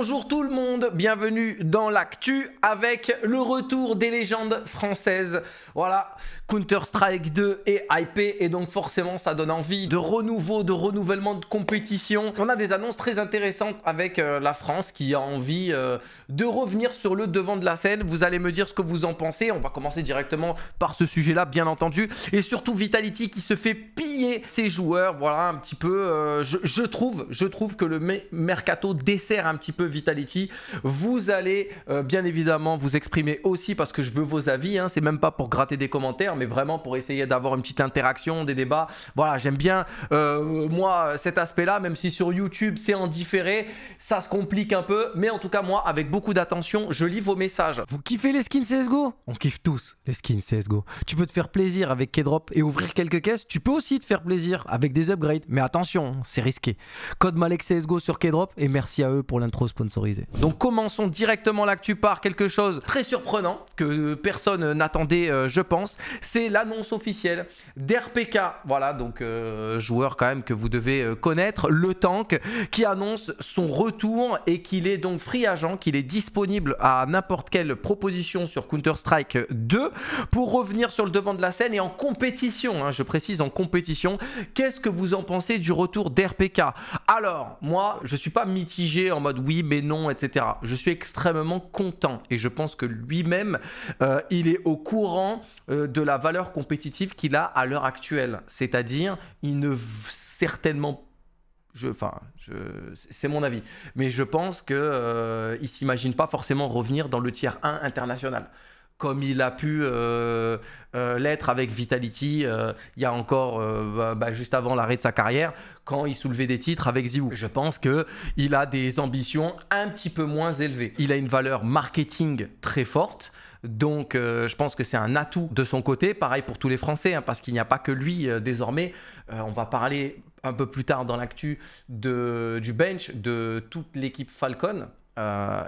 Bonjour tout le monde, bienvenue dans l'actu avec le retour des légendes françaises. Voilà, Counter-Strike 2 est hypé et donc forcément ça donne envie de renouveau, de renouvellement de compétition. On a des annonces très intéressantes avec euh, la France qui a envie euh, de revenir sur le devant de la scène. Vous allez me dire ce que vous en pensez, on va commencer directement par ce sujet-là bien entendu. Et surtout Vitality qui se fait piller ses joueurs, voilà un petit peu, euh, je, trouve, je trouve que le mercato dessert un petit peu Vitality. Vous allez euh, bien évidemment vous exprimer aussi parce que je veux vos avis. Hein. C'est même pas pour gratter des commentaires, mais vraiment pour essayer d'avoir une petite interaction, des débats. Voilà, j'aime bien euh, moi cet aspect-là, même si sur YouTube c'est en différé, ça se complique un peu. Mais en tout cas, moi, avec beaucoup d'attention, je lis vos messages. Vous kiffez les skins CSGO On kiffe tous les skins CSGO. Tu peux te faire plaisir avec Kedrop et ouvrir quelques caisses. Tu peux aussi te faire plaisir avec des upgrades, mais attention, hein, c'est risqué. Code Malek CSGO sur Kedrop et merci à eux pour l'intro donc commençons directement l'actu par quelque chose très surprenant que personne n'attendait, euh, je pense. C'est l'annonce officielle d'RPK. Voilà, donc euh, joueur quand même que vous devez euh, connaître, le tank, qui annonce son retour et qu'il est donc free agent, qu'il est disponible à n'importe quelle proposition sur Counter-Strike 2 pour revenir sur le devant de la scène et en compétition. Hein, je précise en compétition. Qu'est-ce que vous en pensez du retour d'RPK Alors, moi, je suis pas mitigé en mode oui, mais non, etc. Je suis extrêmement content et je pense que lui-même, euh, il est au courant euh, de la valeur compétitive qu'il a à l'heure actuelle. C'est-à-dire, il ne certainement je, enfin, c'est mon avis, mais je pense qu'il euh, ne s'imagine pas forcément revenir dans le tiers 1 international comme il a pu euh, euh, l'être avec Vitality euh, il y a encore bah, bah, juste avant l'arrêt de sa carrière quand il soulevait des titres avec Ziou. Je pense que il a des ambitions un petit peu moins élevées. Il a une valeur marketing très forte. Donc je pense que c'est un atout de son côté, pareil pour tous les Français, hein, parce qu'il n'y a pas que lui désormais. on va parler un peu plus tard dans l'actu du bench de toute l'équipe Falcon.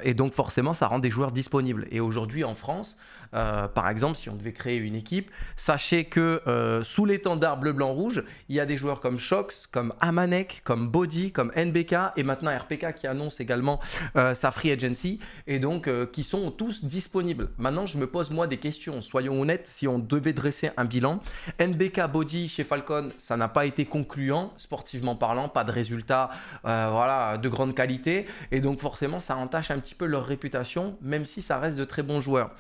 et donc forcément ça rend des joueurs disponibles. Et aujourd'hui en France, euh, par exemple, si on devait créer une équipe, sachez que euh, sous l'étendard bleu-blanc-rouge, il y a des joueurs comme Shox, comme Amanek, comme Body, comme NBK et maintenant RPK qui annonce également euh, sa free agency et donc qui sont tous disponibles. Maintenant, je me pose moi des questions. Soyons honnêtes, si on devait dresser un bilan, NBK Body chez Falcon, ça n'a pas été concluant sportivement parlant, pas de résultats voilà, de grande qualité et donc forcément ça entache un petit peu leur réputation, même si ça reste de très bons joueurs.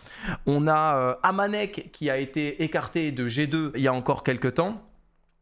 On on a euh, Amanek qui a été écarté de G2 il y a encore quelques temps.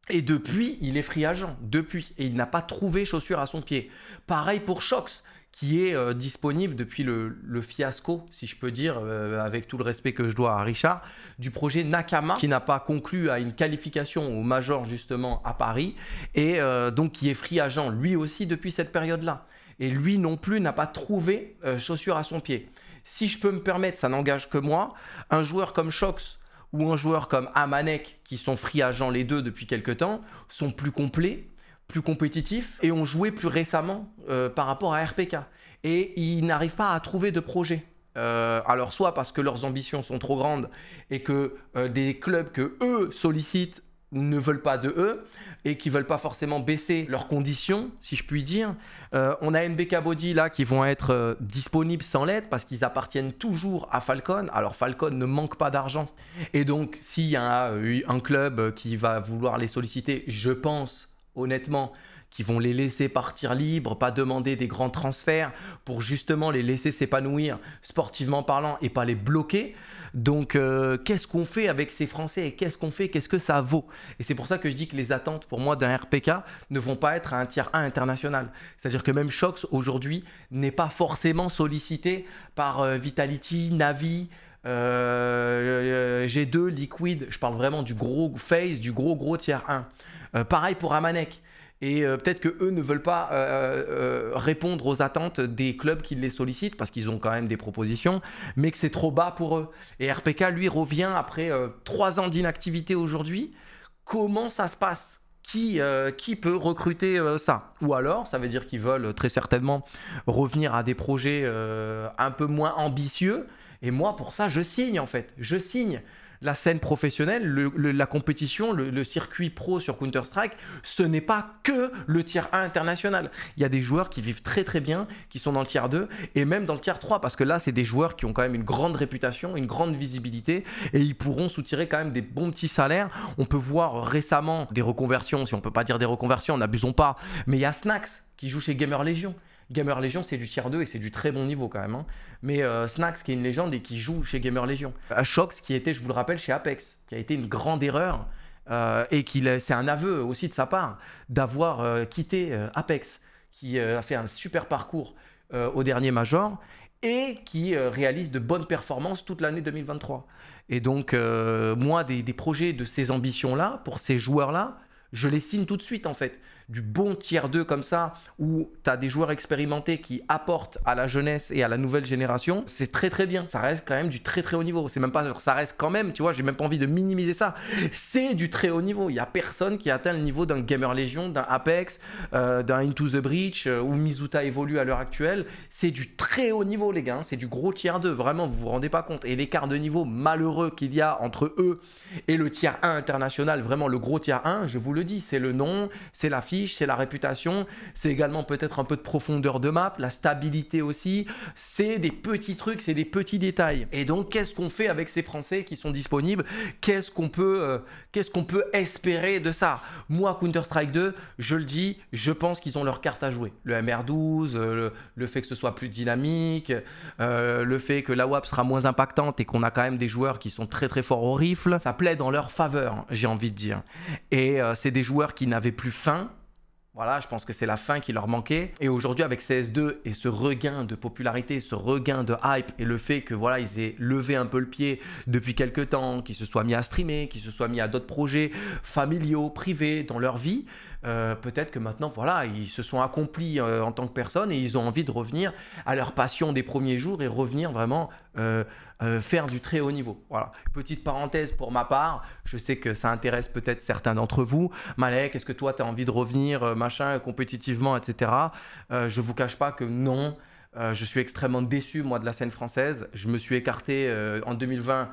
Et depuis, il est free agent, depuis. Et il n'a pas trouvé chaussure à son pied. Pareil pour Shox, qui est euh, disponible depuis le, fiasco, si je peux dire, euh, avec tout le respect que je dois à Richard, du projet Nakama, qui n'a pas conclu à une qualification au Major, justement, à Paris. Et donc, qui est free agent, lui aussi, depuis cette période-là. Et lui non plus n'a pas trouvé chaussure à son pied si je peux me permettre, ça n'engage que moi, un joueur comme Shox ou un joueur comme Amanek, qui sont free agents les deux depuis quelques temps, sont plus complets, plus compétitifs et ont joué plus récemment euh, par rapport à RPK. Et ils n'arrivent pas à trouver de projet. Euh, alors soit parce que leurs ambitions sont trop grandes et que euh, des clubs que eux sollicitent ne veulent pas de eux et qui veulent pas forcément baisser leurs conditions, si je puis dire. Euh, on a MBK Body là qui vont être euh, disponibles sans l'aide parce qu'ils appartiennent toujours à Falcon. Alors Falcon ne manque pas d'argent et donc s'il y a un, euh, un club qui va vouloir les solliciter, je pense honnêtement qu'ils vont les laisser partir libres, pas demander des grands transferts pour justement les laisser s'épanouir sportivement parlant et pas les bloquer. Donc, euh, qu'est-ce qu'on fait avec ces Français et qu'est-ce qu'on fait Qu'est-ce que ça vaut Et c'est pour ça que je dis que les attentes pour moi d'un RPK ne vont pas être à un tiers 1 international. C'est-à-dire que même Shox aujourd'hui n'est pas forcément sollicité par euh, Vitality, Navi. Euh, G2, Liquid, je parle vraiment du gros phase, du gros gros tiers 1. pareil pour Amanek et euh, peut-être que eux ne veulent pas euh, euh, répondre aux attentes des clubs qui les sollicitent parce qu'ils ont quand même des propositions, mais que c'est trop bas pour eux. Et RPK lui revient après trois ans d'inactivité aujourd'hui. Comment ça se passe qui peut recruter ça Ou alors, ça veut dire qu'ils veulent très certainement revenir à des projets un peu moins ambitieux. Et moi, pour ça, je signe en fait. Je signe la scène professionnelle, la compétition, le, circuit pro sur Counter-Strike, ce n'est pas que le tiers 1 international. Il y a des joueurs qui vivent très très bien, qui sont dans le tiers 2 et même dans le tiers 3, parce que là, c'est des joueurs qui ont quand même une grande réputation, une grande visibilité, et ils pourront soutirer quand même des bons petits salaires. On peut voir récemment des reconversions, si on peut pas dire des reconversions, n'abusons pas, mais il y a Snacks qui joue chez Gamer Legion. Gamer Legion, c'est du tier 2 et c'est du très bon niveau quand même. Hein. Mais euh, Snacks Snax, qui est une légende et qui joue chez Gamer Legion. À euh, Shox, qui était, je vous le rappelle, chez Apex, qui a été une grande erreur. Euh, et qui, c'est un aveu aussi de sa part d'avoir quitté Apex, qui a fait un super parcours au dernier Major et qui réalise de bonnes performances toute l'année 2023. Et donc, moi, des projets de ces ambitions-là, pour ces joueurs-là, je les signe tout de suite en fait du bon tiers 2 comme ça, où t'as des joueurs expérimentés qui apportent à la jeunesse et à la nouvelle génération, c'est très très bien. Ça reste quand même du très très haut niveau. C'est même pas ça reste quand même, tu vois, j'ai même pas envie de minimiser ça. C'est du très haut niveau. Il y a personne qui atteint le niveau d'un Gamer Legion, d'un Apex, euh, d'un Into the Breach, euh, où Mizuta évolue à l'heure actuelle. C'est du très haut niveau, les gars. Hein. C'est du gros tiers 2. Vraiment, vous vous rendez pas compte. Et l'écart de niveau malheureux qu'il y a entre eux et le tiers 1 international, vraiment le gros tiers 1, je vous le dis, c'est le nom, c'est la fille c'est la réputation, c'est également peut-être un peu de profondeur de map, la stabilité aussi. C'est des petits trucs, c'est des petits détails. Et donc, qu'est-ce qu'on fait avec ces Français qui sont disponibles Qu'est-ce qu'on peut, euh, peut espérer de ça Moi, Counter-Strike 2, je le dis, je pense qu'ils ont leur carte à jouer. Le MR12, euh, le, fait que ce soit plus dynamique, euh, le fait que la WAP sera moins impactante et qu'on a quand même des joueurs qui sont très très forts au rifle, ça plaît dans leur faveur, j'ai envie de dire. Et c'est des joueurs qui n'avaient plus faim voilà, je pense que c'est la fin qui leur manquait. Et aujourd'hui, avec CS2 et ce regain de popularité, ce regain de hype et le fait que voilà, ils aient levé un peu le pied depuis quelques temps, qu'ils se soient mis à streamer, qu'ils se soient mis à d'autres projets familiaux, privés, dans leur vie, euh, peut-être que maintenant, voilà, ils se sont accomplis euh, en tant que personne et ils ont envie de revenir à leur passion des premiers jours et revenir vraiment euh, faire du très haut niveau. Voilà. Petite parenthèse pour ma part, je sais que ça intéresse peut-être certains d'entre vous. Malek, est-ce que toi, tu as envie de revenir, machin, compétitivement, etc. je vous cache pas que non. je suis extrêmement déçu, moi, de la scène française. Je me suis écarté en 2020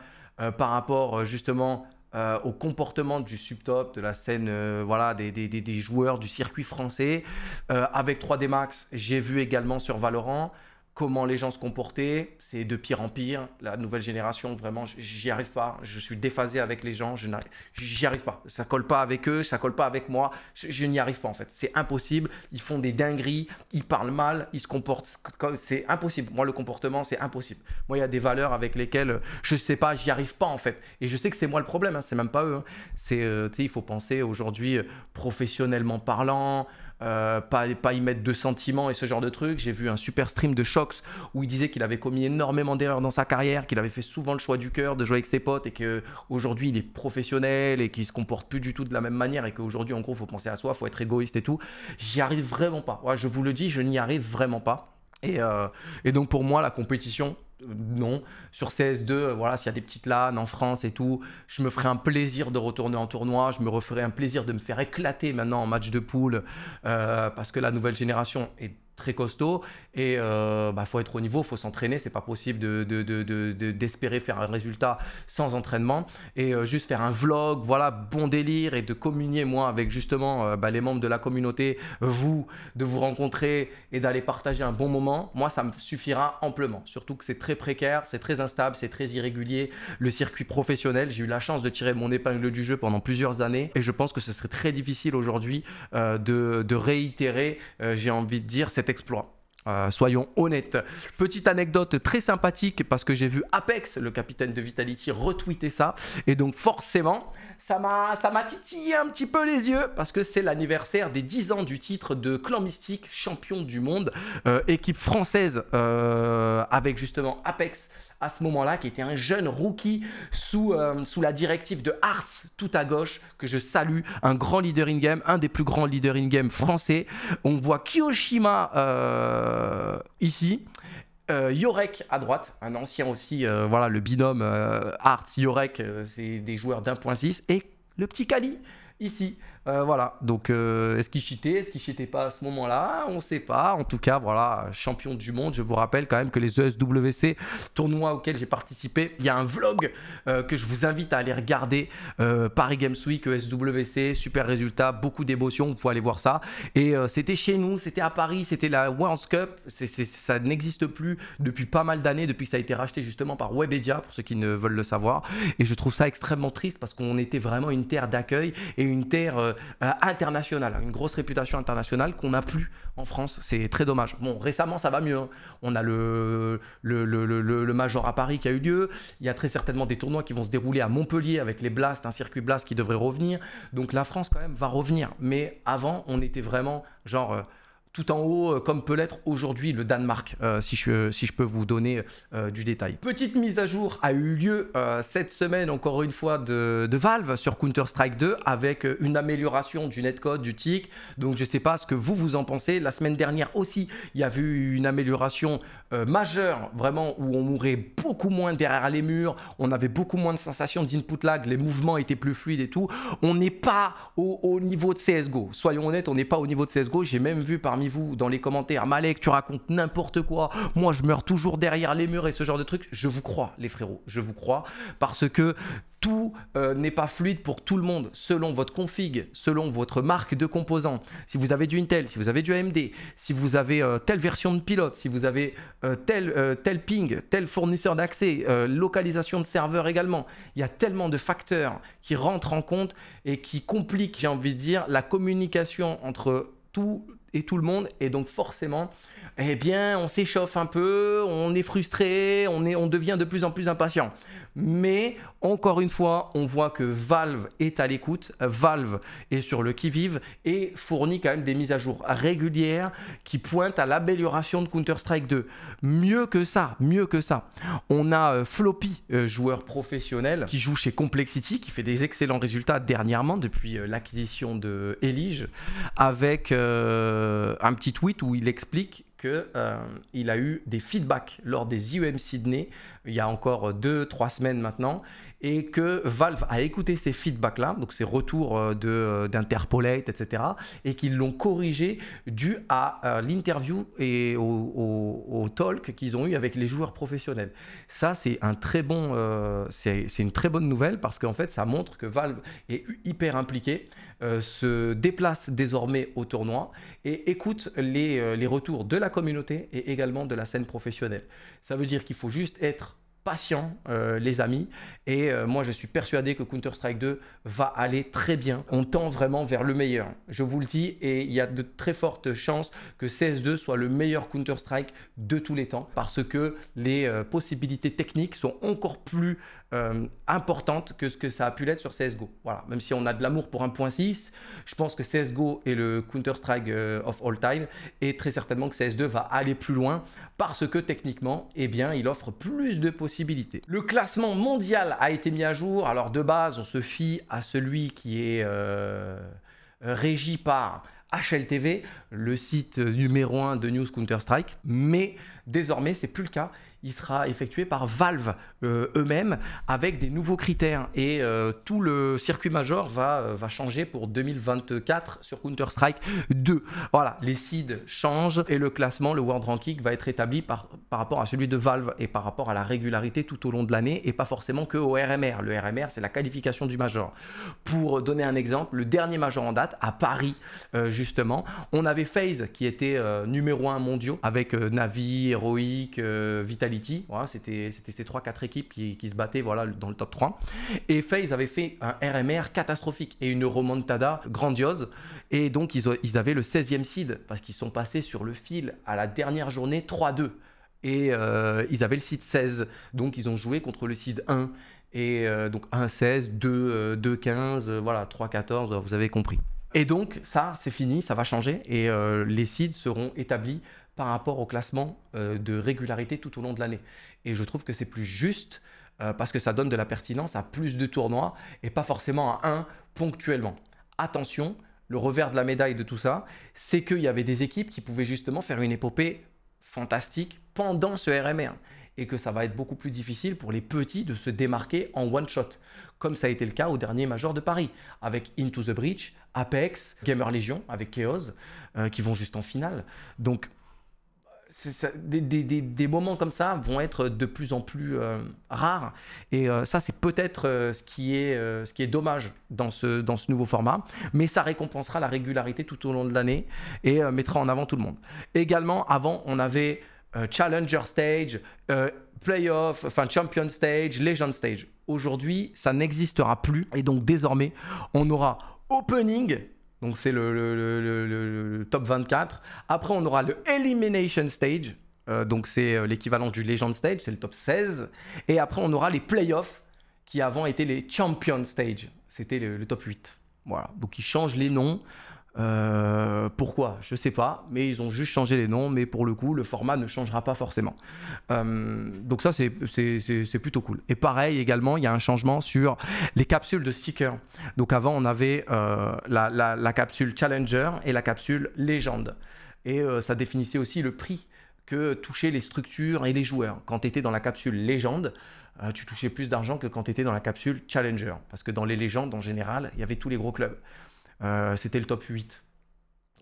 par rapport, justement, euh, au comportement du subtop, de la scène, euh, voilà, des, des, joueurs du circuit français. Euh, avec 3D Max, j'ai vu également sur Valorant comment les gens se comportaient. C'est de pire en pire. La nouvelle génération, vraiment, j'y arrive pas. Je suis déphasé avec les gens. Je j'y arrive pas. Ça colle pas avec eux. Ça colle pas avec moi. Je, n'y arrive pas en fait. C'est impossible. Ils font des dingueries. Ils parlent mal. Ils se comportent C'est impossible. Moi, le comportement, c'est impossible. Moi, il y a des valeurs avec lesquelles je ne sais pas. J'y arrive pas en fait. Et je sais que c'est moi le problème. Hein. C'est même pas eux. Hein. C'est, euh, tu sais, il faut penser aujourd'hui euh, professionnellement parlant. Euh, pas, pas y mettre de sentiments et ce genre de trucs. J'ai vu un super stream de Shox où il disait qu'il avait commis énormément d'erreurs dans sa carrière, qu'il avait fait souvent le choix du cœur de jouer avec ses potes et qu'aujourd'hui il est professionnel et qu'il se comporte plus du tout de la même manière et qu'aujourd'hui en gros faut penser à soi, faut être égoïste et tout. J'y arrive vraiment pas. je vous le dis, je n'y arrive vraiment pas. Et, euh, et donc pour moi la compétition non. Sur CS2, euh, voilà, s'il y a des petites LAN en France et tout, je me ferai un plaisir de retourner en tournoi. Je me referai un plaisir de me faire éclater maintenant en match de poule euh, parce que la nouvelle génération est très costaud. Et il euh, bah, faut être au niveau, faut s'entraîner. C'est pas possible d'espérer de, faire un résultat sans entraînement. Et euh, juste faire un vlog, voilà, bon délire, et de communier, moi, avec justement euh, bah, les membres de la communauté, vous, de vous rencontrer et d'aller partager un bon moment, moi, ça me suffira amplement. Surtout que c'est très précaire, c'est très instable, c'est très irrégulier. Le circuit professionnel, j'ai eu la chance de tirer mon épingle du jeu pendant plusieurs années. Et je pense que ce serait très difficile aujourd'hui de, réitérer, j'ai envie de dire, cette exploit. Euh, soyons honnêtes. Petite anecdote très sympathique parce que j'ai vu Apex, le capitaine de Vitality, retweeter ça. Et donc forcément, ça m'a titillé un petit peu les yeux parce que c'est l'anniversaire des 10 ans du titre de Clan Mystique, champion du monde, euh, équipe française euh, avec justement Apex à ce moment-là, qui était un jeune rookie sous, euh, sous la directive de Arts tout à gauche, que je salue, un grand leader in-game, un des plus grands leaders in-game français. On voit Kiyoshima ici, euh, Yorek à droite, un ancien aussi, euh, voilà le binôme art euh, Arts Yorek, c'est des joueurs d'1.6 et le petit Kali ici, euh, voilà, donc euh, est-ce qu'il cheatait, est-ce qu'il cheatait pas à ce moment-là On sait pas. En tout cas, voilà, champion du monde. Je vous rappelle quand même que les ESWC, tournoi auquel j'ai participé, il y a un vlog euh, que je vous invite à aller regarder. Paris Games Week, ESWC, super résultat, beaucoup d'émotions, vous pouvez aller voir ça. Et c'était chez nous, c'était à Paris, c'était la World Cup. ça n'existe plus depuis pas mal d'années, depuis que ça a été racheté justement par Webedia, pour ceux qui ne veulent le savoir. Et je trouve ça extrêmement triste parce qu'on était vraiment une terre d'accueil et une terre euh, international, une grosse réputation internationale qu'on n'a plus en France. C'est très dommage. Bon, récemment, ça va mieux. Hein. On a le, le, le, le, Major à Paris qui a eu lieu. Il y a très certainement des tournois qui vont se dérouler à Montpellier avec les Blasts, un circuit Blast qui devrait revenir. Donc la France, quand même, va revenir. Mais avant, on était vraiment genre. Euh, tout en haut, euh, comme peut l'être aujourd'hui le Danemark, euh, si, je, si je peux vous donner euh, du détail. Petite mise à jour a eu lieu cette semaine, encore une fois, de, Valve sur Counter-Strike 2, avec une amélioration du netcode, du tick, Donc je ne sais pas ce que vous, vous en pensez. La semaine dernière aussi, il y a eu une amélioration majeure, vraiment, où on mourait beaucoup moins derrière les murs, on avait beaucoup moins de sensations d'input lag, les mouvements étaient plus fluides et tout. On n'est pas au niveau de CSGO. Soyons honnêtes, on n'est pas au niveau de CSGO. J'ai même vu parmi vous dans les commentaires, Malek, tu racontes n'importe quoi, moi je meurs toujours derrière les murs et ce genre de trucs, je vous crois, les frérots, je vous crois, parce que tout euh, n'est pas fluide pour tout le monde, selon votre config, selon votre marque de composants. Si vous avez du Intel, si vous avez du AMD, si vous avez euh, telle version de pilote, si vous avez euh, tel, tel ping, tel fournisseur d'accès, localisation de serveur également. Il y a tellement de facteurs qui rentrent en compte et qui compliquent, j'ai envie de dire, la communication entre tout et tout le monde. Et donc forcément, eh bien, on s'échauffe un peu, on est frustré, on, est, on devient de plus en plus impatient. Mais encore une fois, on voit que Valve est à l'écoute, Valve est sur le qui-vive et fournit quand même des mises à jour régulières qui pointent à l'amélioration de Counter-Strike 2. Mieux que ça, mieux que ça. On a euh, Floppy, euh, joueur professionnel, qui joue chez Complexity, qui fait des excellents résultats dernièrement depuis euh, l'acquisition de Elige, avec un petit tweet où il explique qu'il euh, a eu des feedbacks lors des IEM Sydney il y a encore deux trois semaines maintenant et que Valve a écouté ces feedbacks-là, donc ces retours euh, euh, d'Interpolate, etc., et qu'ils l'ont corrigé dû à euh, l'interview et au, talk qu'ils ont eu avec les joueurs professionnels. Ça, c'est un très bon, c'est une très bonne nouvelle parce qu'en fait, ça montre que Valve est hyper impliqué, se déplace désormais au tournoi et écoute les, les retours de la communauté et également de la scène professionnelle. Ça veut dire qu'il faut juste être patient, euh, les amis. Et euh, moi, je suis persuadé que Counter-Strike 2 va aller très bien. On tend vraiment vers le meilleur. Je vous le dis, et il y a de très fortes chances que cs soit le meilleur Counter-Strike de tous les temps, parce que les euh, possibilités techniques sont encore plus euh, importante que ce que ça a pu l'être sur CSGO. Voilà, même si on a de l'amour pour 1.6, je pense que CSGO est le Counter-Strike euh, of All Time, et très certainement que CS2 va aller plus loin parce que techniquement, eh bien, il offre plus de possibilités. Le classement mondial a été mis à jour. Alors de base, on se fie à celui qui est euh, régi par HLTV, le site numéro 1 de News Counter-Strike, mais désormais, c'est plus le cas il sera effectué par Valve euh, eux-mêmes avec des nouveaux critères. Et euh, tout le circuit major va, euh, va changer pour 2024 sur Counter-Strike 2. Voilà, les seeds changent et le classement, le World Ranking va être établi par, par rapport à celui de Valve et par rapport à la régularité tout au long de l'année et pas forcément que au RMR. Le RMR, c'est la qualification du major. Pour donner un exemple, le dernier major en date, à Paris justement, on avait FaZe qui était numéro 1 mondiaux avec Navi, Heroic, Vitality voilà, c'était ces 3-4 équipes qui, se battaient voilà, dans le top 3. Et ils avait fait un RMR catastrophique et une remontada grandiose. Et donc, ils, avaient le 16e seed parce qu'ils sont passés sur le fil à la dernière journée 3-2. Et euh, ils avaient le seed 16. Donc, ils ont joué contre le seed 1. Et euh, donc 1-16, 2-15, 2-15, voilà, 3-14, vous avez compris. Et donc ça, c'est fini, ça va changer et euh, les seeds seront établis par rapport au classement euh, de régularité tout au long de l'année. Et je trouve que c'est plus juste euh, parce que ça donne de la pertinence à plus de tournois et pas forcément à un ponctuellement. Attention, le revers de la médaille de tout ça, c'est qu'il y avait des équipes qui pouvaient justement faire une épopée fantastique pendant ce RMR et que ça va être beaucoup plus difficile pour les petits de se démarquer en one shot, comme ça a été le cas au dernier Major de Paris, avec Into the Breach, Apex, Gamer Legion, avec Chaos, euh, qui vont juste en finale. Donc des, moments comme ça vont être de plus en plus euh, rares. Et euh, ça, c'est peut-être euh, ce, qui est ce qui est dommage dans ce, dans ce nouveau format. Mais ça récompensera la régularité tout au long de l'année et mettra en avant tout le monde. Également, avant, on avait Challenger Stage, Playoff, enfin Champion Stage, Legend Stage. Aujourd'hui, ça n'existera plus. Et donc, désormais, on aura Opening donc c'est le, top 24. Après, on aura le Elimination Stage. Euh, donc c'est euh, l'équivalent du Legend Stage, c'est le top 16. Et après, on aura les Playoffs, qui avant étaient les Champion Stage. C'était le, top 8. Voilà. Donc ils changent les noms. Euh, pourquoi Je sais pas, mais ils ont juste changé les noms, mais pour le coup, le format ne changera pas forcément. Euh, donc ça, c'est plutôt cool. Et pareil, également, il y a un changement sur les capsules de stickers. Donc avant, on avait euh, la, capsule Challenger et la capsule Légende. Et ça définissait aussi le prix que touchaient les structures et les joueurs. Quand tu étais dans la capsule Légende, tu touchais plus d'argent que quand tu étais dans la capsule Challenger. Parce que dans les légendes, en général, il y avait tous les gros clubs. Euh, c'était le top 8.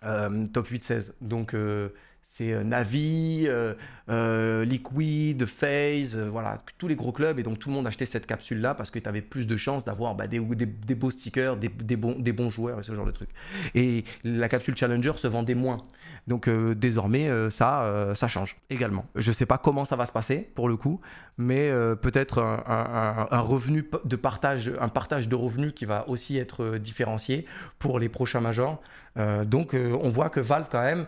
Euh, top 8-16. Donc euh c'est euh, Navi, euh, euh, Liquid, Phase, voilà, tous les gros clubs. Et donc tout le monde achetait cette capsule-là parce que tu avais plus de chances d'avoir bah, des, des, beaux stickers, des, bons, des bons joueurs et ce genre de trucs. Et la capsule Challenger se vendait moins. Donc désormais, ça, ça change également. Je ne sais pas comment ça va se passer pour le coup, mais peut-être un, revenu de partage, un partage de revenus qui va aussi être différencié pour les prochains majors. donc on voit que Valve quand même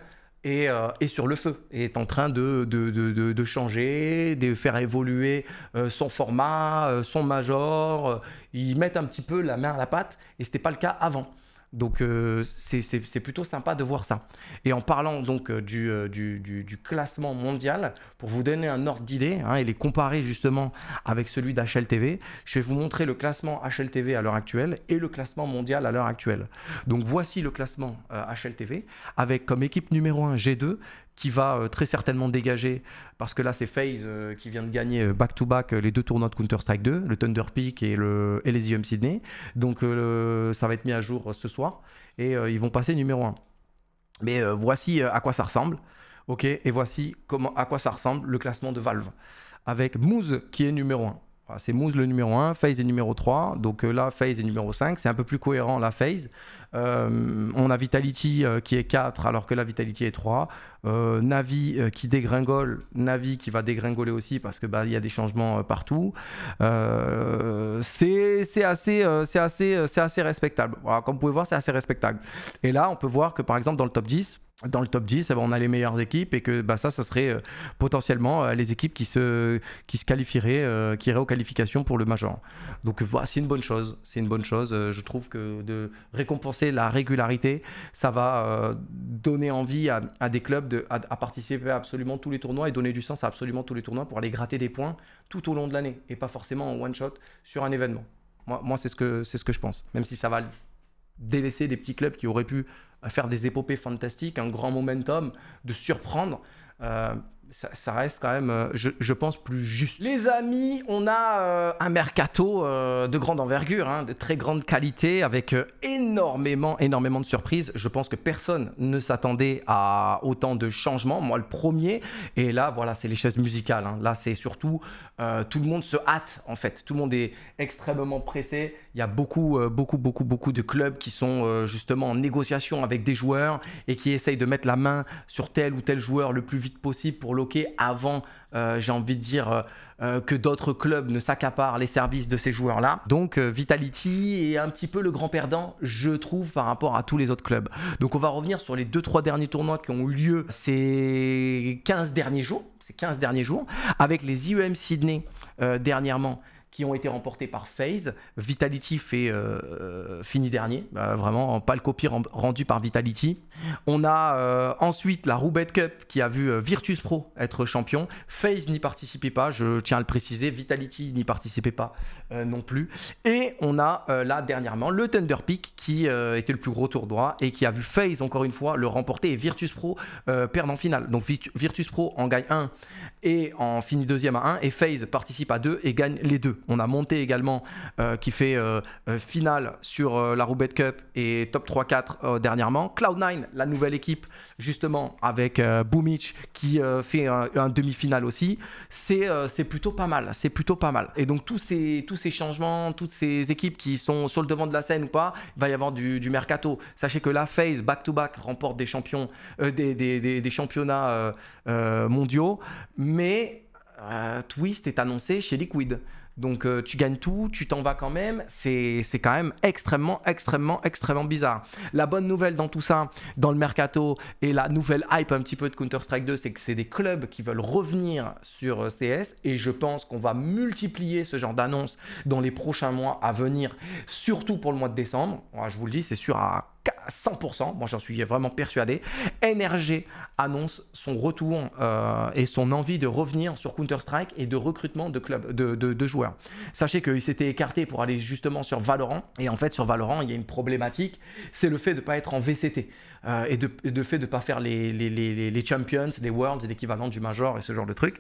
euh, et, sur le feu, est en train de, changer, de faire évoluer euh, son format, euh, son major. Ils mettent un petit peu la main à la pâte, et ce n'était pas le cas avant. Donc euh, c'est plutôt sympa de voir ça. Et en parlant donc euh, euh, du, classement mondial, pour vous donner un ordre d'idée hein, et les comparer justement avec celui d'HLTV, je vais vous montrer le classement HLTV à l'heure actuelle et le classement mondial à l'heure actuelle. Donc voici le classement HLTV avec comme équipe numéro 1 G2, qui va euh, très certainement dégager, parce que là c'est FaZe euh, qui vient de gagner euh, back-to-back les deux tournois de Counter-Strike 2, le Thunder Peak et, le, Elysium Sydney. Donc ça va être mis à jour ce soir et ils vont passer numéro 1. Mais voici à quoi ça ressemble. Ok, et voici comment, à quoi ça ressemble le classement de Valve. Avec Moose qui est numéro 1. C'est Moose le numéro 1, Phase est numéro 3, donc là Phase est numéro 5, c'est un peu plus cohérent la Phase. Euh, on a Vitality euh, qui est 4 alors que la Vitality est 3. Euh, Navi qui dégringole, Navi qui va dégringoler aussi parce qu'il bah, y a des changements partout. c'est assez, assez, assez respectable. comme vous pouvez voir, c'est assez respectable. Et là, on peut voir que par exemple dans le top 10, dans le top 10, eh ben, on a les meilleures équipes et que bah, ça, ça serait potentiellement les équipes qui se, qui se qualifieraient, qui iraient aux qualifications pour le Major. Donc voilà, c'est une bonne chose. C'est une bonne chose. je trouve que de récompenser la régularité, ça va euh, donner envie à, des clubs de, à, participer à absolument tous les tournois et donner du sens à absolument tous les tournois pour aller gratter des points tout au long de l'année et pas forcément en one shot sur un événement. Moi, c'est ce que ce que je pense, même si ça va délaisser des petits clubs qui auraient pu faire des épopées fantastiques, un grand momentum, de surprendre. Euh, ça, reste quand même, euh, je, pense, plus juste. Les amis, on a euh, un mercato euh, de grande envergure, hein, de très grande qualité, avec énormément, énormément de surprises. Je pense que personne ne s'attendait à autant de changements, moi le premier. Et là, voilà, c'est les chaises musicales. Hein. Là, c'est surtout euh, tout le monde se hâte en fait. Tout le monde est extrêmement pressé. Il y a beaucoup, euh, beaucoup, beaucoup, beaucoup de clubs qui sont euh, justement en négociation avec des joueurs et qui essayent de mettre la main sur tel ou tel joueur le plus vite possible pour loquer avant, j'ai envie de dire, que d'autres clubs ne s'accaparent les services de ces joueurs-là. Donc Vitality est un petit peu le grand perdant, je trouve, par rapport à tous les autres clubs. Donc on va revenir sur les 2-3 derniers tournois qui ont eu lieu ces 15 derniers jours ces 15 derniers jours, avec les IEM Sydney euh, dernièrement qui ont été remportés par FaZe. Vitality fait euh, euh, fini dernier, bah, vraiment pas le copier rendu par Vitality. On a euh, ensuite la Roubaix Cup qui a vu Virtus Pro être champion. FaZe n'y participait pas, je tiens à le préciser. Vitality n'y participait pas non plus. Et on a là dernièrement le Thunder Peak qui était le plus gros tournoi et qui a vu FaZe encore une fois le remporter et Virtus Pro perdre en finale. Donc Virtus Pro en gagne 1 et en finit deuxième à 1 et FaZe participe à 2 et gagne les deux. On a Monté également euh, qui fait euh, euh, finale sur la Roubaix Cup et top 3-4 dernièrement. Cloud9, la nouvelle équipe justement avec Boomich qui fait un, demi-finale aussi. C'est plutôt pas mal. C'est plutôt pas mal. Et donc tous ces, tous ces changements, toutes ces équipes qui sont sur le devant de la scène ou pas, il va y avoir du, mercato. Sachez que la phase back-to-back remporte des champions, des, championnats mondiaux. Mais Twist est annoncé chez Liquid. Donc euh, tu gagnes tout, tu t'en vas quand même. C'est quand même extrêmement, extrêmement, extrêmement bizarre. La bonne nouvelle dans tout ça, dans le mercato et la nouvelle hype un petit peu de Counter-Strike 2, c'est que c'est des clubs qui veulent revenir sur euh, CS et je pense qu'on va multiplier ce genre d'annonces dans les prochains mois à venir, surtout pour le mois de décembre. je vous le dis, c'est sûr à 100%, moi j'en suis vraiment persuadé, NRG annonce son retour euh, et son envie de revenir sur Counter-Strike et de recrutement de, club, de, joueurs. Sachez qu'il s'était écarté pour aller justement sur Valorant, et en fait sur Valorant il y a une problématique, c'est le fait de ne pas être en VCT, euh, et de, fait de ne pas faire les, Champions, les Worlds, l'équivalent du Major et ce genre de trucs,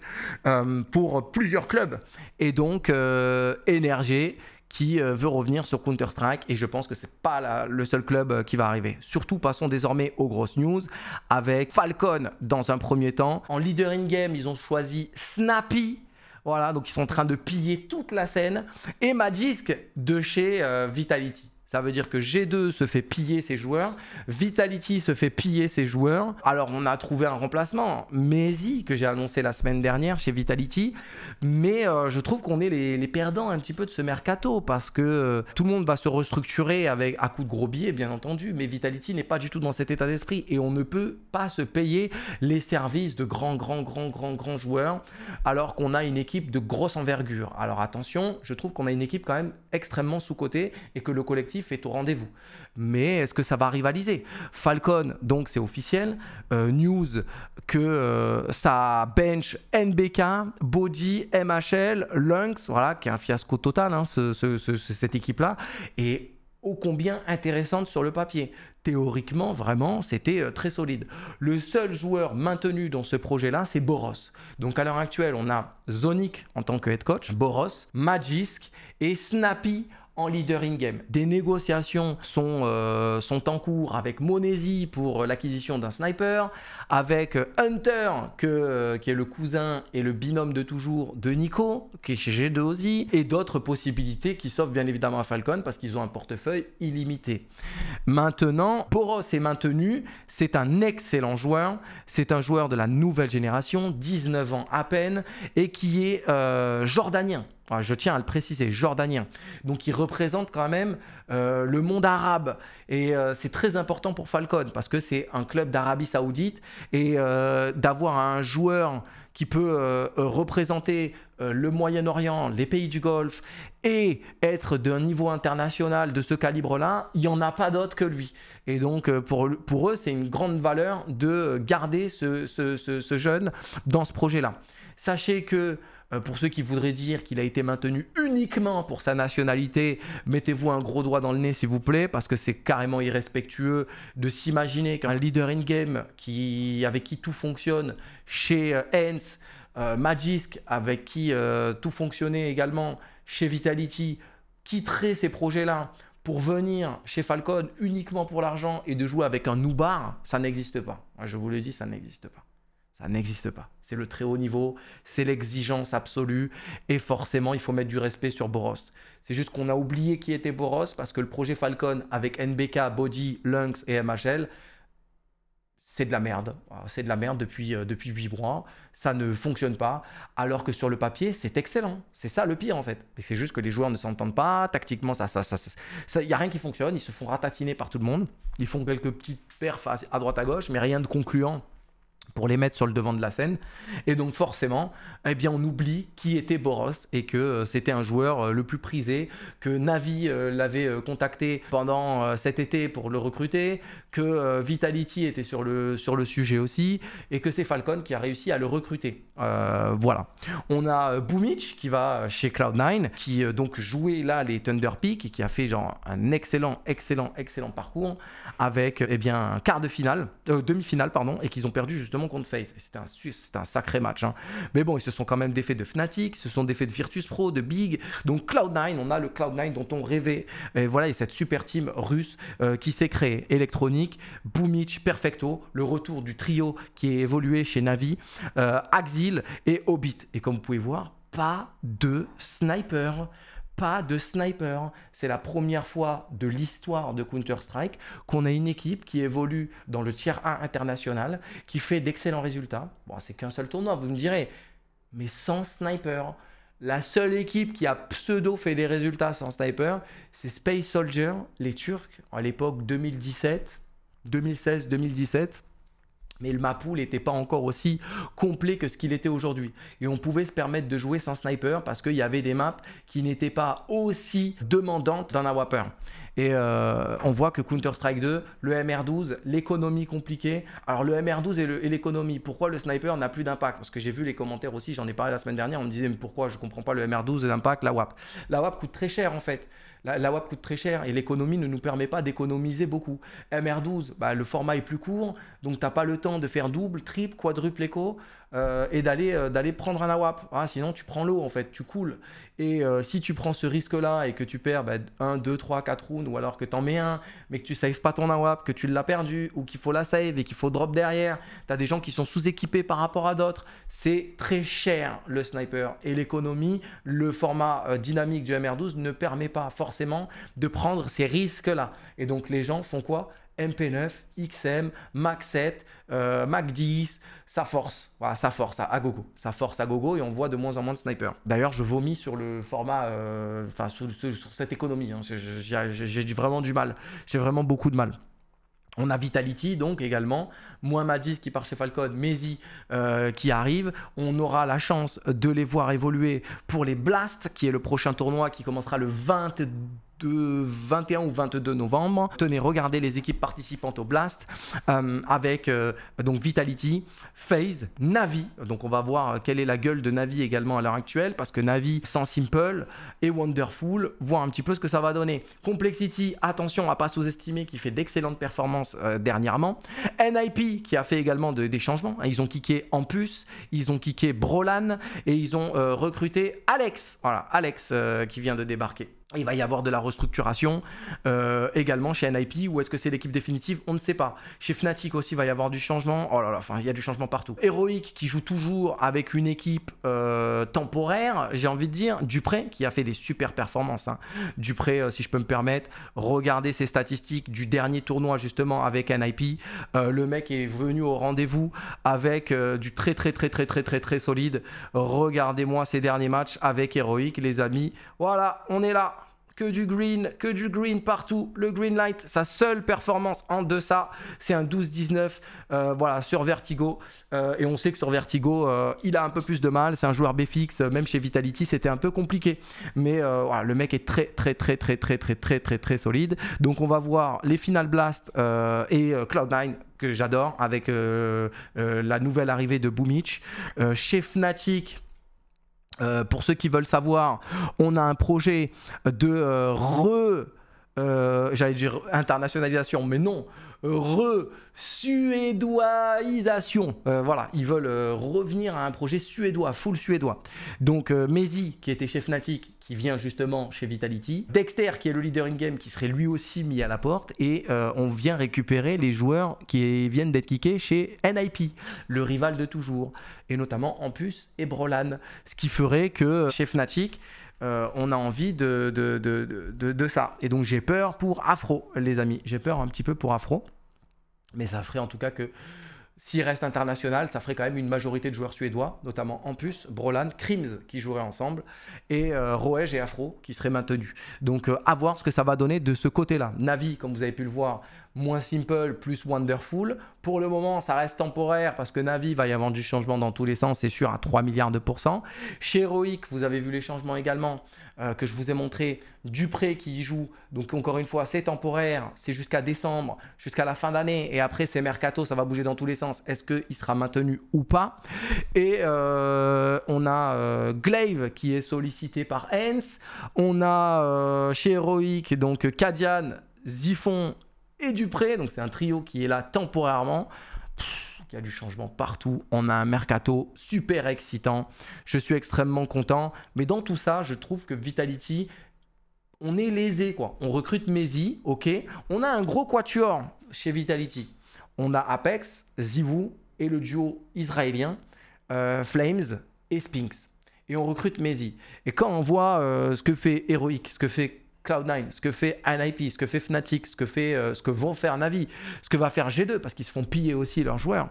euh, pour plusieurs clubs. Et donc NRG qui euh, veut revenir sur Counter-Strike et je pense que c'est pas le seul club euh, qui va arriver. Surtout passons désormais aux grosses news avec Falcon dans un premier temps. En leader in game, ils ont choisi Snappy. Voilà, donc ils sont en train de piller toute la scène et Magisk de chez euh, Vitality. Ça veut dire que G2 se fait piller ses joueurs, Vitality se fait piller ses joueurs. Alors on a trouvé un remplacement, Maisy que j'ai annoncé la semaine dernière chez Vitality. Mais euh, je trouve qu'on est les, perdants un petit peu de ce mercato parce que euh, tout le monde va se restructurer avec à coup de gros billets, bien entendu. Mais Vitality n'est pas du tout dans cet état d'esprit et on ne peut pas se payer les services de grands, grands, grands, grands, grands joueurs alors qu'on a une équipe de grosse envergure. Alors attention, je trouve qu'on a une équipe quand même extrêmement sous-cotée et que le collectif est au rendez-vous. Mais est-ce que ça va rivaliser Falcon, donc c'est officiel, euh, news que euh, sa ça bench NBK, Body, MHL, Lynx, voilà, qui est un fiasco total, hein, cette équipe-là, est ô combien intéressante sur le papier. Théoriquement, vraiment, c'était euh, très solide. Le seul joueur maintenu dans ce projet-là, c'est Boros. Donc à l'heure actuelle, on a Zonic en tant que head coach, Boros, Magisk et Snappy en leader in-game. Des négociations sont, euh, sont en cours avec Monesi pour l'acquisition d'un sniper, avec Hunter, euh, qui est le cousin et le binôme de toujours de Nico, qui est chez G2 et d'autres possibilités qui s'offrent bien évidemment à Falcon parce qu'ils ont un portefeuille illimité. Maintenant, Poros est maintenu, c'est un excellent joueur, c'est un joueur de la nouvelle génération, 19 ans à peine, et qui est euh, jordanien je tiens à le préciser, jordanien. Donc il représente quand même euh, le monde arabe. Et euh, c'est très important pour Falcon parce que c'est un club d'Arabie saoudite. Et euh, d'avoir un joueur qui peut représenter euh, le Moyen-Orient, les pays du Golfe, et être d'un niveau international de ce calibre-là, il n'y en a pas d'autre que lui. Et donc euh, pour, eux, c'est une grande valeur de garder ce, jeune dans ce projet-là. Sachez que euh, pour ceux qui voudraient dire qu'il a été maintenu uniquement pour sa nationalité, mettez-vous un gros doigt dans le nez s'il vous plaît, parce que c'est carrément irrespectueux de s'imaginer qu'un leader in-game qui, avec qui tout fonctionne chez Hens euh, Magisk, avec qui euh, tout fonctionnait également chez Vitality, quitterait ces projets-là pour venir chez Falcon uniquement pour l'argent et de jouer avec un noubar, ça n'existe pas. Je vous le dis, ça n'existe pas. Ça n'existe pas. C'est le très haut niveau, c'est l'exigence absolue, et forcément, il faut mettre du respect sur Boros. C'est juste qu'on a oublié qui était Boros, parce que le projet Falcon avec NBK, Body, Lynx et MHL, c'est de la merde. Ah, c'est de la merde depuis, euh, depuis 8 mois, ça ne fonctionne pas, alors que sur le papier, c'est excellent. C'est ça le pire en fait. c'est juste que les joueurs ne s'entendent pas, tactiquement, Il ça, y a rien qui fonctionne, ils se font ratatiner par tout le monde, ils font quelques petites perfs à droite à gauche, mais rien de concluant pour les mettre sur le devant de la scène. Et donc forcément, eh bien, on oublie qui était Boros et que euh, c'était un joueur euh, le plus prisé, que Navi euh, l'avait contacté pendant cet été pour le recruter, que Vitality était sur le, sur le sujet aussi, et que c'est Falcon qui a réussi à le recruter. voilà. On a Boomich qui va chez Cloud9, qui donc jouait là les Thunder Peak et qui a fait genre un excellent, excellent, excellent parcours avec eh bien, un quart de finale, demi-finale, pardon, et qu'ils ont perdu justement contre Face. C'était un, un sacré match. Hein. Mais bon, ils se sont quand même défaits de Fnatic, ce sont sont faits de Virtus Pro, de Big. Donc Cloud9, on a le Cloud9 dont on rêvait. Et voilà, et cette super team russe euh, qui s'est créée. Electronic, Boomich, Perfecto, le retour du trio qui est évolué chez Navi, euh, Axil et Hobbit. Et comme vous pouvez voir, pas de sniper pas de sniper. C'est la première fois de l'histoire de Counter-Strike qu'on a une équipe qui évolue dans le tiers 1 international, qui fait d'excellents résultats. Bon, c'est qu'un seul tournoi, vous me direz, mais sans sniper. La seule équipe qui a pseudo fait des résultats sans sniper, c'est Space Soldier, les Turcs, à l'époque 2017, 2016-2017. Mais le pool n'était pas encore aussi complet que ce qu'il était aujourd'hui. Et on pouvait se permettre de jouer sans sniper parce qu'il y avait des maps qui n'étaient pas aussi demandantes d'un AWAPER. Et euh, on voit que Counter-Strike 2, le MR12, l'économie compliquée. Alors le MR12 et l'économie, pourquoi le sniper n'a plus d'impact Parce que j'ai vu les commentaires aussi, j'en ai parlé la semaine dernière, on me disait mais pourquoi je ne comprends pas le MR12 et l'impact, la WAP. La WAP coûte très cher en fait. La, WAP coûte très cher et l'économie ne nous permet pas d'économiser beaucoup. MR12, bah, le format est plus court, donc n'as pas le temps de faire double, triple, quadruple écho. Euh, et d'aller euh, d'aller prendre un AWAP. Ah, sinon, tu prends l'eau en fait, tu coules. Et euh, si tu prends ce risque-là et que tu perds 1, 2, 3, 4 rounds, ou alors que tu en mets un, mais que tu saves pas ton AWAP, que tu l'as perdu, ou qu'il faut la save et qu'il faut drop derrière, tu as des gens qui sont sous-équipés par rapport à d'autres. C'est très cher le sniper. Et l'économie, le format dynamique du MR12 ne permet pas forcément de prendre ces risques-là. Et donc les gens font quoi MP9, XM, Mac 7, Mac 10, ça force, voilà, ça force à, gogo, ça force à gogo et on voit de moins en moins de snipers. D'ailleurs, je vomis sur le format, euh, enfin sur, cette économie, hein. j'ai vraiment du mal, j'ai vraiment beaucoup de mal. On a Vitality donc également, moins Mk10 qui part chez Falcon, Maisy euh, qui arrive. On aura la chance de les voir évoluer pour les Blast qui est le prochain tournoi qui commencera le 22 de 21 ou 22 novembre. Tenez, regardez les équipes participantes au Blast euh, avec euh, donc Vitality, Phase, Navi. Donc on va voir quelle est la gueule de Navi également à l'heure actuelle parce que Navi sans Simple et Wonderful, voir un petit peu ce que ça va donner. Complexity, attention à pas sous-estimer qui fait d'excellentes performances euh, dernièrement. NIP qui a fait également des changements. Ils ont kické Ampus, ils ont kické Brolan et ils ont recruté Alex. Voilà, Alex qui vient de débarquer. Il va y avoir de la restructuration euh, également chez NIP ou est-ce que c'est l'équipe définitive On ne sait pas. Chez Fnatic aussi, il va y avoir du changement. Oh là là, enfin, il y a du changement partout. Heroic qui joue toujours avec une équipe euh, temporaire, j'ai envie de dire. Dupré qui a fait des super performances. Hein. Dupré, euh, si je peux me permettre, regardez ses statistiques du dernier tournoi justement avec NIP. le mec est venu au rendez-vous avec du très très très très très très très solide. Regardez-moi ces derniers matchs avec Heroic, les amis. Voilà, on est là que du green, que du green partout. Le green light, sa seule performance en deçà, c'est un 12-19 euh, voilà, sur Vertigo. Euh, et on sait que sur Vertigo, euh, il a un peu plus de mal. C'est un joueur BFX, même chez Vitality, c'était un peu compliqué. Mais voilà, le mec est très, très, très, très, très, très, très, très, très solide. Donc on va voir les Final Blast et Cloud9 que j'adore avec la nouvelle arrivée de Boomich. chez Fnatic, euh, pour ceux qui veulent savoir, on a un projet de euh, re, euh, j'allais dire internationalisation, mais non, re-suédoisation. Euh, voilà, ils veulent euh, revenir à un projet suédois, full suédois. Donc euh, qui était chez Fnatic, qui vient justement chez Vitality, Dexter, qui est le leader in-game, qui serait lui aussi mis à la porte, et euh, on vient récupérer les joueurs qui viennent d'être kickés chez NIP, le rival de toujours, et notamment Ampus et Brolan, ce qui ferait que chez Fnatic, euh, on a envie de, ça. Et donc j'ai peur pour Afro, les amis. J'ai peur un petit peu pour Afro. Mais ça ferait en tout cas que s'il reste international, ça ferait quand même une majorité de joueurs suédois, notamment en plus Broland, Krims qui joueraient ensemble et euh, Roeg et Afro qui seraient maintenus. Donc euh, à voir ce que ça va donner de ce côté-là. Navi, comme vous avez pu le voir, moins simple, plus wonderful. Pour le moment, ça reste temporaire parce que Navi va y avoir du changement dans tous les sens, c'est sûr, à 3 milliards de pourcents. Chez Heroic, vous avez vu les changements également euh, que je vous ai montré. Dupré qui y joue, donc encore une fois, c'est temporaire, c'est jusqu'à décembre, jusqu'à la fin d'année, et après c'est mercato, ça va bouger dans tous les sens. Est-ce qu'il sera maintenu ou pas Et euh, on a euh, Glaive qui est sollicité par Hens, on a chez Heroic donc Kadian, Zifon et Dupré. Donc c'est un trio qui est là temporairement. il y a du changement partout. On a un mercato super excitant. Je suis extrêmement content. Mais dans tout ça, je trouve que Vitality, on est lésé quoi. On recrute maisy ok. On a un gros quatuor chez Vitality. On a Apex, Zivu et le duo israélien euh, Flames et Sphinx. Et on recrute maisy Et quand on voit euh, ce que fait Heroic, ce que fait Cloud9, ce que fait NIP, ce que fait Fnatic, ce que, fait, euh, ce que vont faire Navi, ce que va faire G2, parce qu'ils se font piller aussi leurs joueurs,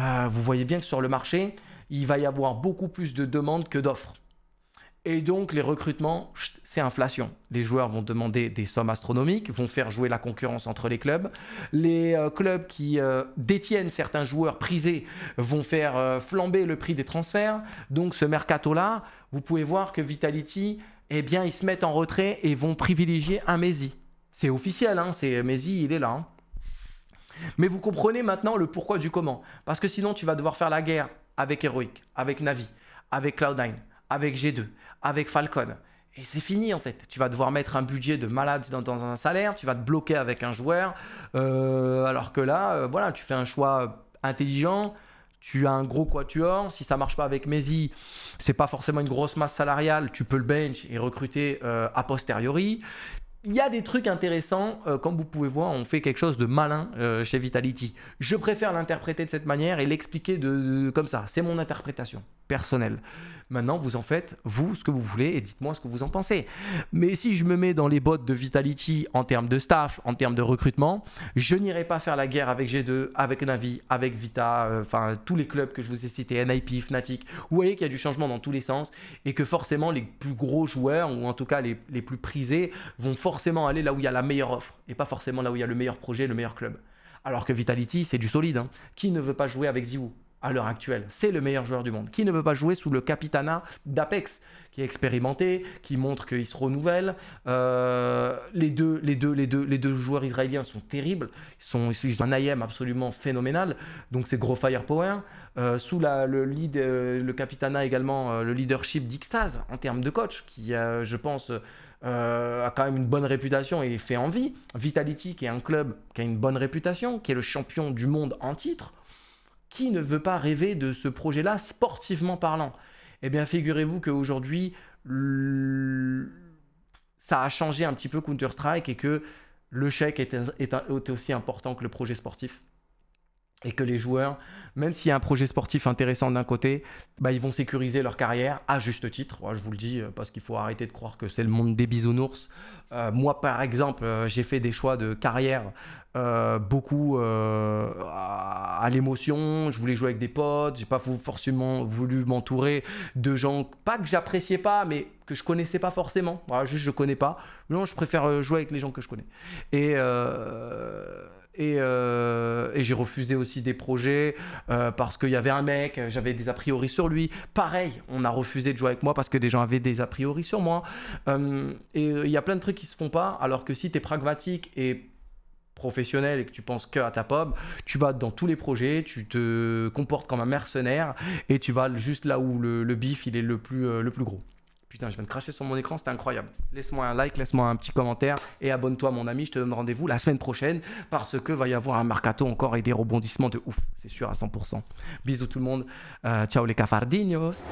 euh, vous voyez bien que sur le marché, il va y avoir beaucoup plus de demandes que d'offres. Et donc, les recrutements, c'est inflation. Les joueurs vont demander des sommes astronomiques, vont faire jouer la concurrence entre les clubs. Les euh, clubs qui détiennent certains joueurs prisés vont faire flamber le prix des transferts. Donc, ce mercato-là, vous pouvez voir que Vitality eh bien, ils se mettent en retrait et vont privilégier un Mézi. C'est officiel, hein, c'est Mézi, il est là. Hein. Mais vous comprenez maintenant le pourquoi du comment. Parce que sinon, tu vas devoir faire la guerre avec Heroic, avec Navi, avec Cloud9, avec G2, avec Falcon. Et c'est fini en fait. Tu vas devoir mettre un budget de malade dans, un salaire, tu vas te bloquer avec un joueur. Euh, alors que là, euh, voilà, tu fais un choix intelligent, tu as un gros quatuor. Si ça marche pas avec Messi, c'est pas forcément une grosse masse salariale. Tu peux le bench et recruter euh, a posteriori. Il y a des trucs intéressants. Euh, comme vous pouvez voir, on fait quelque chose de malin euh, chez Vitality. Je préfère l'interpréter de cette manière et l'expliquer de, comme ça. C'est mon interprétation personnel. Maintenant, vous en faites, vous, ce que vous voulez et dites-moi ce que vous en pensez. Mais si je me mets dans les bottes de Vitality en termes de staff, en termes de recrutement, je n'irai pas faire la guerre avec G2, avec Navi, avec Vita, euh, enfin tous les clubs que je vous ai cités, NIP, Fnatic. Vous voyez qu'il y a du changement dans tous les sens et que forcément les plus gros joueurs, ou en tout cas les, plus prisés, vont forcément aller là où il y a la meilleure offre et pas forcément là où il y a le meilleur projet, le meilleur club. Alors que Vitality, c'est du solide. Hein. Qui ne veut pas jouer avec Ziwoo à l'heure actuelle. C'est le meilleur joueur du monde. Qui ne veut pas jouer sous le capitana d'Apex, qui est expérimenté, qui montre qu'il se renouvelle. Euh, les, deux, les, deux, les, deux, les deux joueurs israéliens sont terribles. Ils, sont, ils ont un IM absolument phénoménal. Donc c'est gros firepower. Euh, sous le lead, euh, le capitana également, le leadership d'Ixtaz, en termes de coach, qui, je pense, a quand même une bonne réputation et fait envie. Vitality, qui est un club qui a une bonne réputation, qui est le champion du monde en titre, qui ne veut pas rêver de ce projet-là sportivement parlant Eh bien, figurez-vous qu'aujourd'hui, ça a changé un petit peu Counter-Strike et que le chèque est aussi important que le projet sportif et que les joueurs, même s'il y a un projet sportif intéressant d'un côté, bah, ils vont sécuriser leur carrière à juste titre. je vous le dis euh, parce qu'il faut arrêter de croire que c'est le monde des bisounours. Euh, moi, par exemple, euh, j'ai fait des choix de carrière beaucoup à, l'émotion. Je voulais jouer avec des potes. J'ai pas forcément voulu m'entourer de gens, pas que j'appréciais pas, mais que je connaissais pas forcément. juste je connais pas. Non, je préfère jouer avec les gens que je connais. Et euh, et, j'ai refusé aussi des projets euh, parce qu'il y avait un mec, j'avais des a priori sur lui. Pareil, on a refusé de jouer avec moi parce que des gens avaient des a priori sur moi. Euh, et il y a plein de trucs qui se font pas, alors que si tu es pragmatique et professionnel et que tu penses que à ta pub, tu vas dans tous les projets, tu te comportes comme un mercenaire et tu vas juste là où le, le bif il est le plus, le plus gros. Putain, je viens de cracher sur mon écran, c'était incroyable. Laisse-moi un like, laisse-moi un petit commentaire et abonne-toi, mon ami. Je te donne rendez-vous la semaine prochaine parce que va y avoir un mercato encore et des rebondissements de ouf. C'est sûr à 100%. Bisous tout le monde. Euh, ciao les cafardinos.